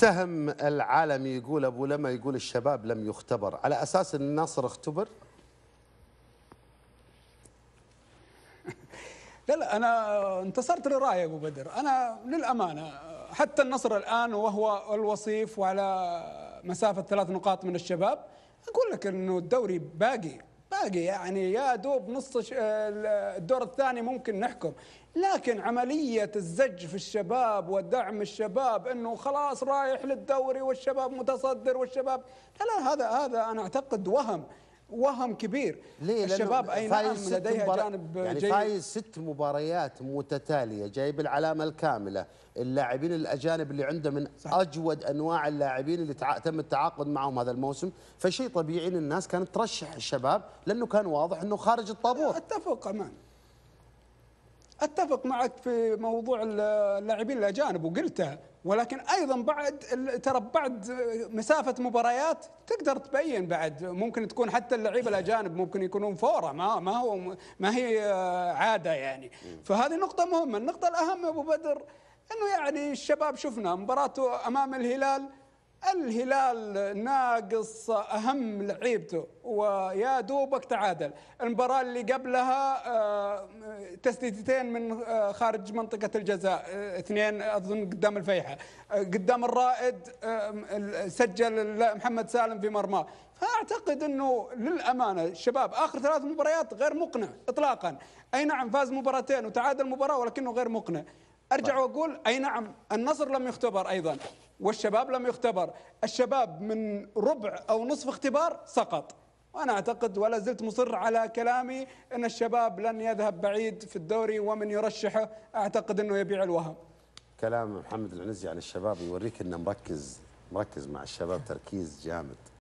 سهم العالمي يقول ابو لما يقول الشباب لم يختبر على اساس ان النصر اختبر لا لا انا انتصرت للراي يا ابو بدر انا للامانه حتى النصر الان وهو الوصيف وعلى مسافه ثلاث نقاط من الشباب اقول لك انه الدوري باقي باقي يعني يا دوب نص آه، الدور الثاني ممكن نحكم لكن عملية الزج في الشباب ودعم الشباب انه خلاص رايح للدوري والشباب متصدر والشباب لا لا هذا هذا انا اعتقد وهم وهم كبير ليه الشباب اي نعم لديها مبار... جانب يعني جيد فايز ست مباريات متتاليه جايب العلامه الكامله اللاعبين الاجانب اللي عنده من صح. اجود انواع اللاعبين اللي تع... تم التعاقد معهم هذا الموسم فشيء طبيعي ان الناس كانت ترشح الشباب لانه كان واضح انه خارج الطابور اتفق امان اتفق معك في موضوع اللاعبين الاجانب وقلتها ولكن ايضا بعد ترى بعد مسافه مباريات تقدر تبين بعد ممكن تكون حتى اللعيبه الاجانب ممكن يكونون فوره ما ما هو ما هي آه، عاده يعني فهذه نقطه مهمه النقطه الاهم ابو بدر انه يعني الشباب شفنا مباراته امام الهلال الهلال ناقص اهم لعيبته ويا دوبك تعادل المباراه اللي قبلها آه، تسديدتين من آه، خارج منطقه الجزاء آه، اثنين اظن قدام الفيحة قدام الرائد سجل محمد سالم في مرماه فاعتقد انه للامانه الشباب اخر ثلاث مباريات غير مقنع اطلاقا اي نعم فاز مباراتين وتعادل مباراه ولكنه غير مقنع ارجع واقول اي نعم النصر لم يختبر ايضا والشباب لم يختبر الشباب من ربع او نصف اختبار سقط وانا اعتقد ولا زلت مصر على كلامي ان الشباب لن يذهب بعيد في الدوري ومن يرشحه اعتقد انه يبيع الوهم كلام محمد العنزي عن الشباب يوريك انه مركز مركز مع الشباب تركيز جامد